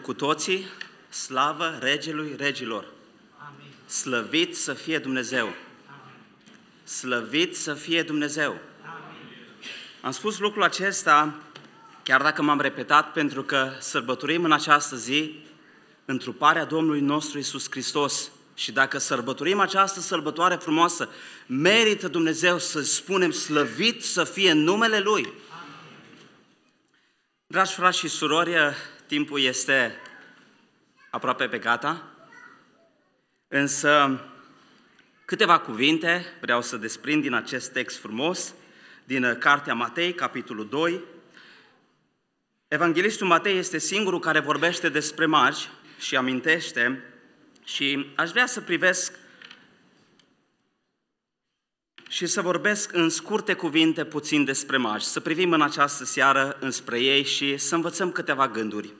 Cu toții, slavă Regelui Regilor! Amin. Slăvit să fie Dumnezeu! Amin. Slăvit să fie Dumnezeu! Amin. Am spus lucrul acesta, chiar dacă m-am repetat, pentru că sărbătorim în această zi întruparea Domnului nostru Isus Hristos. Și dacă sărbătorim această sărbătoare frumoasă, merită Dumnezeu să spunem slăvit să fie numele Lui. Dragi frați și surori, timpul este aproape pe gata, însă câteva cuvinte vreau să desprind din acest text frumos, din uh, Cartea Matei, capitolul 2. Evanghelistul Matei este singurul care vorbește despre magi și amintește și aș vrea să privesc și să vorbesc în scurte cuvinte puțin despre magi, să privim în această seară înspre ei și să învățăm câteva gânduri.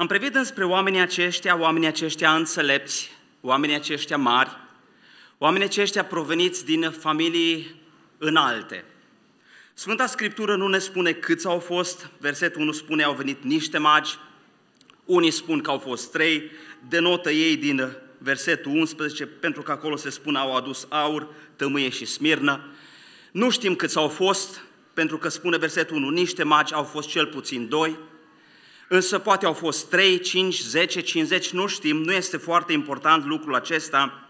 Am privit înspre oamenii aceștia, oamenii aceștia înțelepți, oamenii aceștia mari, oamenii aceștia proveniți din familii înalte. Sfânta Scriptură nu ne spune câți au fost, versetul 1 spune au venit niște magi, unii spun că au fost trei, denotă ei din versetul 11, pentru că acolo se spune au adus aur, tămâie și smirnă. Nu știm câți au fost, pentru că spune versetul 1, niște magi au fost cel puțin doi, Însă poate au fost 3, 5, 10, 50, nu știm, nu este foarte important lucrul acesta.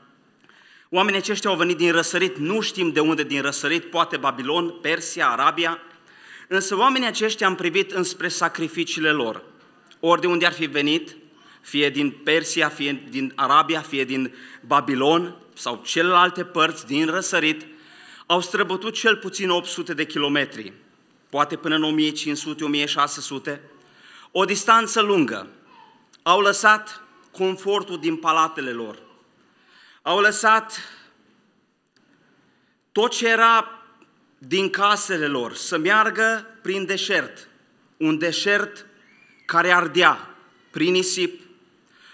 Oamenii aceștia au venit din răsărit, nu știm de unde din răsărit, poate Babilon, Persia, Arabia, însă oamenii aceștia am privit înspre sacrificiile lor. Ori de unde ar fi venit, fie din Persia, fie din Arabia, fie din Babilon sau celelalte părți din răsărit, au străbătut cel puțin 800 de kilometri, poate până în 1500-1600, o distanță lungă. Au lăsat confortul din palatele lor. Au lăsat tot ce era din casele lor să meargă prin deșert, un deșert care ardea prin nisip,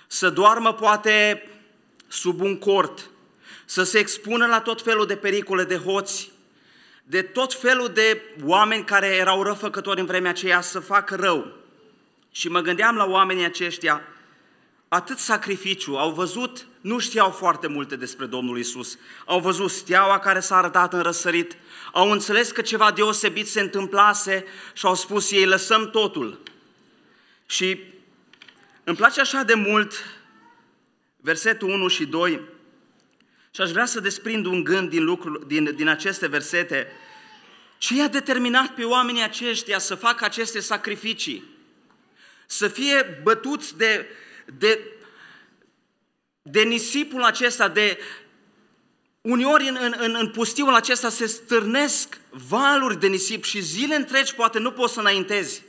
să doarmă poate sub un cort, să se expună la tot felul de pericole de hoți, de tot felul de oameni care erau răfăcători în vremea aceea să facă rău. Și mă gândeam la oamenii aceștia, atât sacrificiu, au văzut, nu știau foarte multe despre Domnul Isus. Au văzut steaua care s-a arătat în răsărit, au înțeles că ceva deosebit se întâmplase și au spus ei, lăsăm totul. Și îmi place așa de mult versetul 1 și 2 și aș vrea să desprind un gând din, lucru, din, din aceste versete. Ce i-a determinat pe oamenii aceștia să facă aceste sacrificii? să fie bătuți de, de, de nisipul acesta, de uneori în, în, în, pustiul acesta se stârnesc valuri de nisip și zile întregi poate nu poți să înaintezi.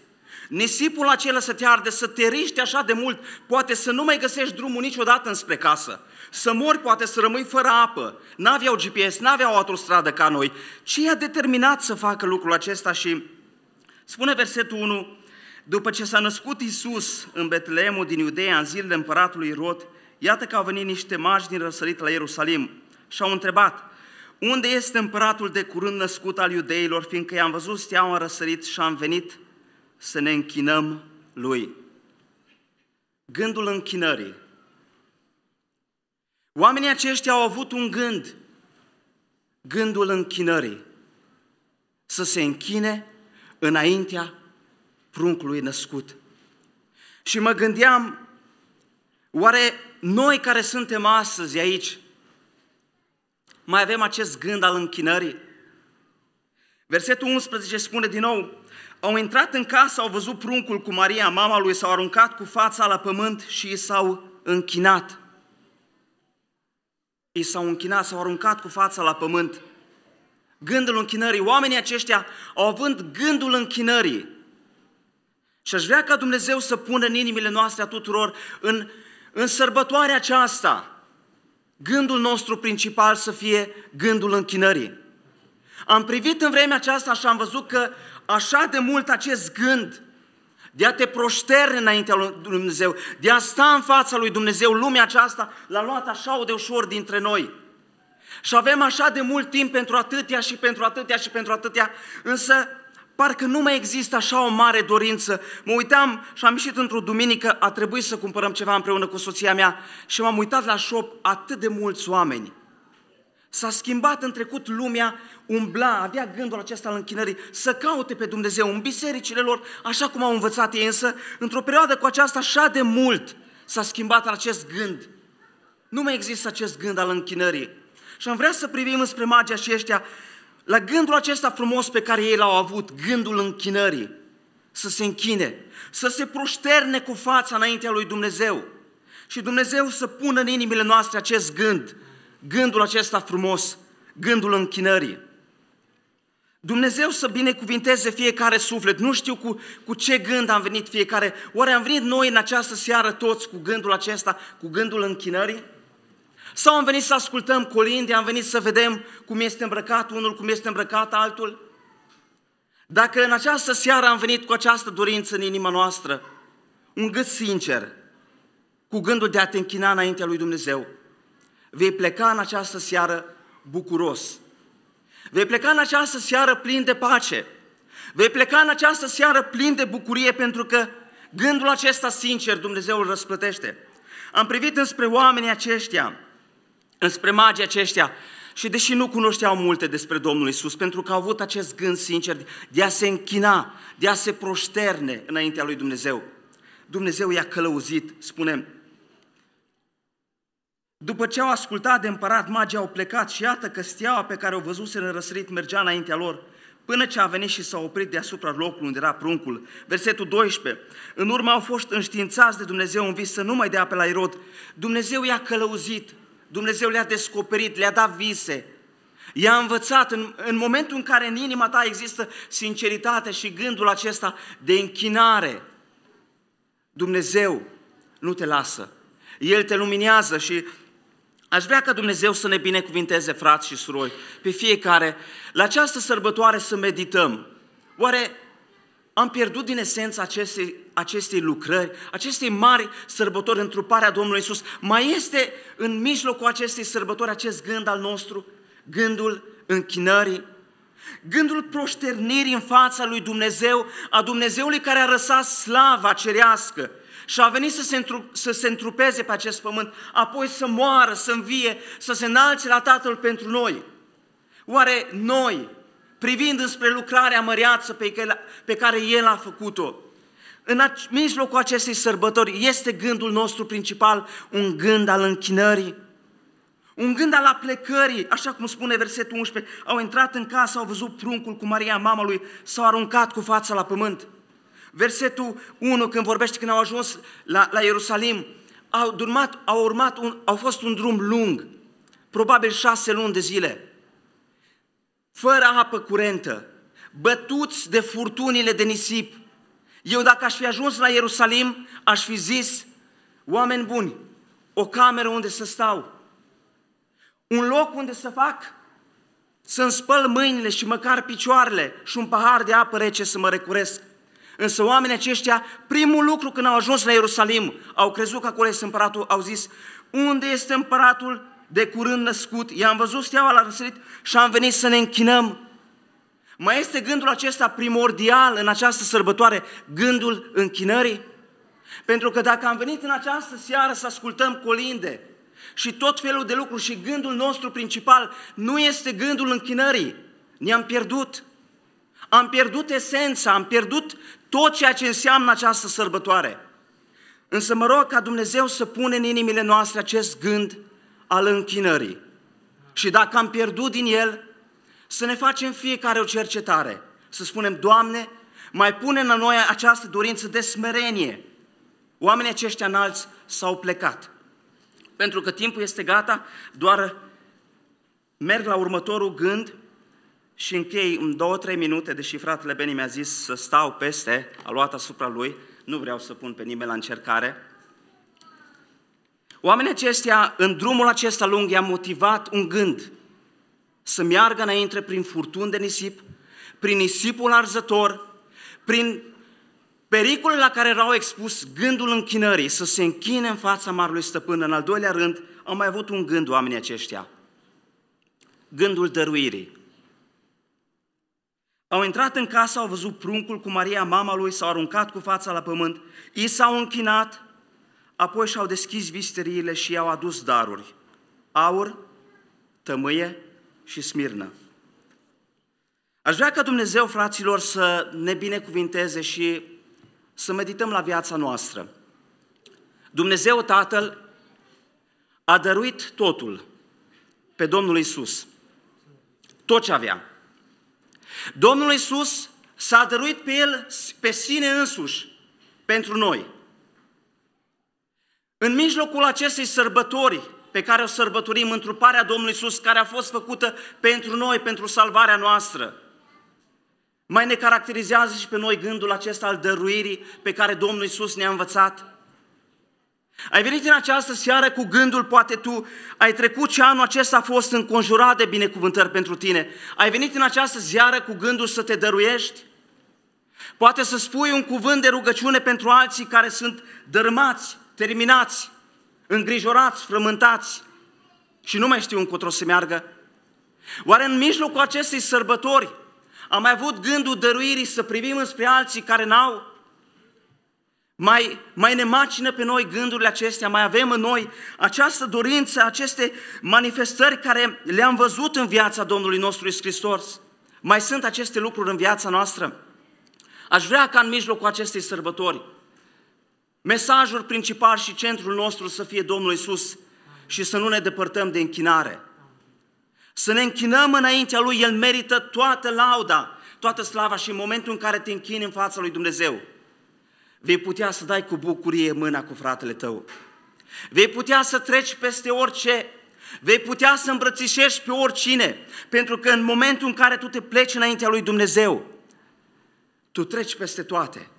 Nisipul acela să te arde, să te riști așa de mult, poate să nu mai găsești drumul niciodată înspre casă. Să mori, poate să rămâi fără apă. N-aveau GPS, n-aveau autostradă ca noi. Ce i-a determinat să facă lucrul acesta? Și spune versetul 1, după ce s-a născut Isus în Betleemul din Iudeea, în zilele împăratului Rod, iată că au venit niște magi din răsărit la Ierusalim și au întrebat, unde este împăratul de curând născut al iudeilor, fiindcă i-am văzut steaua răsărit și am venit să ne închinăm lui? Gândul închinării. Oamenii aceștia au avut un gând, gândul închinării, să se închine înaintea pruncului născut. Și mă gândeam, oare noi care suntem astăzi aici, mai avem acest gând al închinării? Versetul 11 spune din nou, au intrat în casă, au văzut pruncul cu Maria, mama lui, s-au aruncat cu fața la pământ și i s-au închinat. I s-au închinat, s-au aruncat cu fața la pământ. Gândul închinării, oamenii aceștia au având gândul închinării, și aș vrea ca Dumnezeu să pună în inimile noastre a tuturor, în, în sărbătoarea aceasta, gândul nostru principal să fie gândul închinării. Am privit în vremea aceasta și am văzut că așa de mult acest gând de a te proșterne înaintea lui Dumnezeu, de a sta în fața lui Dumnezeu, lumea aceasta l-a luat așa de ușor dintre noi. Și avem așa de mult timp pentru atâtea și pentru atâtea și pentru atâtea, însă Parcă nu mai există așa o mare dorință. Mă uitam și am ieșit într-o duminică, a trebuit să cumpărăm ceva împreună cu soția mea și m-am uitat la shop atât de mulți oameni. S-a schimbat în trecut lumea, umbla, avea gândul acesta al închinării, să caute pe Dumnezeu în bisericile lor, așa cum au învățat ei, însă într-o perioadă cu aceasta așa de mult s-a schimbat acest gând. Nu mai există acest gând al închinării. Și am vrea să privim înspre magia și ăștia la gândul acesta frumos pe care ei l-au avut, gândul închinării, să se închine, să se proșterne cu fața înaintea lui Dumnezeu și Dumnezeu să pună în inimile noastre acest gând, gândul acesta frumos, gândul închinării. Dumnezeu să binecuvinteze fiecare suflet. Nu știu cu, cu ce gând am venit fiecare. Oare am venit noi în această seară toți cu gândul acesta, cu gândul închinării? Sau am venit să ascultăm colinde, am venit să vedem cum este îmbrăcat unul, cum este îmbrăcat altul? Dacă în această seară am venit cu această dorință în inima noastră, un gât sincer, cu gândul de a te închina înaintea lui Dumnezeu, vei pleca în această seară bucuros. Vei pleca în această seară plin de pace. Vei pleca în această seară plin de bucurie pentru că gândul acesta sincer Dumnezeu îl răsplătește. Am privit înspre oamenii aceștia înspre magii aceștia. Și deși nu cunoșteau multe despre Domnul Isus, pentru că au avut acest gând sincer de a se închina, de a se proșterne înaintea lui Dumnezeu, Dumnezeu i-a călăuzit, spunem. După ce au ascultat de împărat, magii au plecat și iată că steaua pe care o în răsărit mergea înaintea lor, până ce a venit și s-a oprit deasupra locului unde era pruncul. Versetul 12. În urmă au fost înștiințați de Dumnezeu în vis să nu mai dea pe la Irod. Dumnezeu i-a călăuzit, Dumnezeu le-a descoperit, le-a dat vise, i-a învățat în, în momentul în care în inima ta există sinceritate și gândul acesta de închinare. Dumnezeu nu te lasă, El te luminează și Aș vrea ca Dumnezeu să ne binecuvinteze, frați și surori, pe fiecare. La această sărbătoare să medităm. Oare am pierdut din esența acestei, acestei lucrări, acestei mari sărbători, întruparea Domnului Isus. Mai este în mijlocul acestei sărbători acest gând al nostru, gândul închinării, gândul proșternirii în fața lui Dumnezeu, a Dumnezeului care a răsat slava cerească și a venit să se, întru, să se întrupeze pe acest pământ, apoi să moară, să învie, să se înalțe la Tatăl pentru noi. Oare noi, privind spre lucrarea măreață pe care El a făcut-o. În mijlocul acestei sărbători este gândul nostru principal un gând al închinării, un gând al aplecării, așa cum spune versetul 11. Au intrat în casă, au văzut pruncul cu Maria, mama lui, s-au aruncat cu fața la pământ. Versetul 1, când vorbește, când au ajuns la, la Ierusalim, au, urmat, au, urmat un, au fost un drum lung, probabil șase luni de zile fără apă curentă, bătuți de furtunile de nisip. Eu dacă aș fi ajuns la Ierusalim, aș fi zis, oameni buni, o cameră unde să stau, un loc unde să fac, să-mi spăl mâinile și măcar picioarele și un pahar de apă rece să mă recuresc. Însă oamenii aceștia, primul lucru când au ajuns la Ierusalim, au crezut că acolo este împăratul, au zis, unde este împăratul de curând născut, i-am văzut steaua la răsărit și am venit să ne închinăm. Mai este gândul acesta primordial în această sărbătoare, gândul închinării? Pentru că dacă am venit în această seară să ascultăm colinde și tot felul de lucruri și gândul nostru principal nu este gândul închinării, ne-am pierdut. Am pierdut esența, am pierdut tot ceea ce înseamnă această sărbătoare. Însă mă rog ca Dumnezeu să pune în inimile noastre acest gând al închinării. Și dacă am pierdut din el, să ne facem fiecare o cercetare, să spunem, Doamne, mai pune în noi această dorință de smerenie. Oamenii aceștia înalți s-au plecat. Pentru că timpul este gata, doar merg la următorul gând și închei în două, trei minute, deși fratele Beni mi-a zis să stau peste, a luat asupra lui, nu vreau să pun pe nimeni la încercare, Oamenii acestea, în drumul acesta lung, i-a motivat un gând, să meargă înainte prin furtun de nisip, prin nisipul arzător, prin pericolele la care erau expus gândul închinării, să se închine în fața marelui stăpân. În al doilea rând, au mai avut un gând oamenii aceștia, gândul dăruirii. Au intrat în casă, au văzut pruncul cu Maria, mama lui, s-au aruncat cu fața la pământ, i s-au închinat Apoi și-au deschis visteriile și i-au adus daruri, aur, tămâie și smirnă. Aș vrea ca Dumnezeu, fraților, să ne binecuvinteze și să medităm la viața noastră. Dumnezeu Tatăl a dăruit totul pe Domnul Isus. Tot ce avea. Domnul Isus s-a dăruit pe El, pe sine însuși, pentru noi. În mijlocul acestei sărbători pe care o sărbătorim, întruparea Domnului Iisus care a fost făcută pentru noi, pentru salvarea noastră, mai ne caracterizează și pe noi gândul acesta al dăruirii pe care Domnul Iisus ne-a învățat. Ai venit în această seară cu gândul, poate tu ai trecut și anul acesta a fost înconjurat de binecuvântări pentru tine. Ai venit în această seară cu gândul să te dăruiești? Poate să spui un cuvânt de rugăciune pentru alții care sunt dărâmați terminați, îngrijorați, frământați și nu mai știu încotro să meargă? Oare în mijlocul acestei sărbători am mai avut gândul dăruirii să privim înspre alții care n-au? Mai, mai ne macină pe noi gândurile acestea, mai avem în noi această dorință, aceste manifestări care le-am văzut în viața Domnului nostru Iisus Hristos. Mai sunt aceste lucruri în viața noastră? Aș vrea ca în mijlocul acestei sărbători Mesajul principal și centrul nostru să fie Domnul Isus și să nu ne depărtăm de închinare. Să ne închinăm înaintea Lui, El merită toată lauda, toată slava și în momentul în care te închini în fața Lui Dumnezeu, vei putea să dai cu bucurie mâna cu fratele tău. Vei putea să treci peste orice, vei putea să îmbrățișești pe oricine, pentru că în momentul în care tu te pleci înaintea Lui Dumnezeu, tu treci peste toate –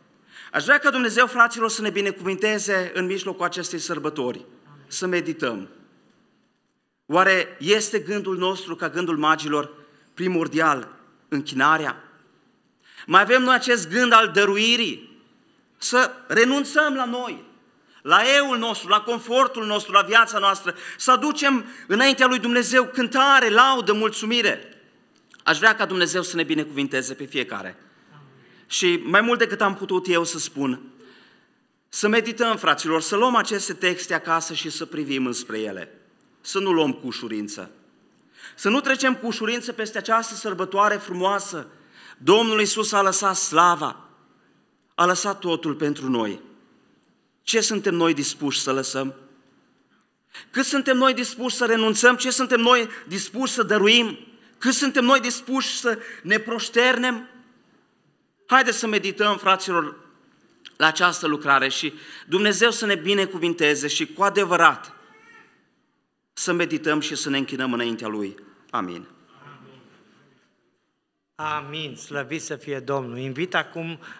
Aș vrea ca Dumnezeu, fraților, să ne binecuvinteze în mijlocul acestei sărbători, Amin. să medităm. Oare este gândul nostru, ca gândul magilor, primordial închinarea? Mai avem noi acest gând al dăruirii, să renunțăm la noi, la euul nostru, la confortul nostru, la viața noastră, să aducem înaintea lui Dumnezeu cântare, laudă, mulțumire. Aș vrea ca Dumnezeu să ne binecuvinteze pe fiecare și mai mult decât am putut eu să spun, să medităm, fraților, să luăm aceste texte acasă și să privim înspre ele. Să nu luăm cu ușurință. Să nu trecem cu ușurință peste această sărbătoare frumoasă. Domnul Iisus a lăsat slava, a lăsat totul pentru noi. Ce suntem noi dispuși să lăsăm? Cât suntem noi dispuși să renunțăm? Ce suntem noi dispuși să dăruim? Cât suntem noi dispuși să ne proșternem? Haideți să medităm, fraților, la această lucrare și Dumnezeu să ne binecuvinteze și cu adevărat să medităm și să ne închinăm înaintea Lui. Amin. Amin, slăvit să fie Domnul. Invit acum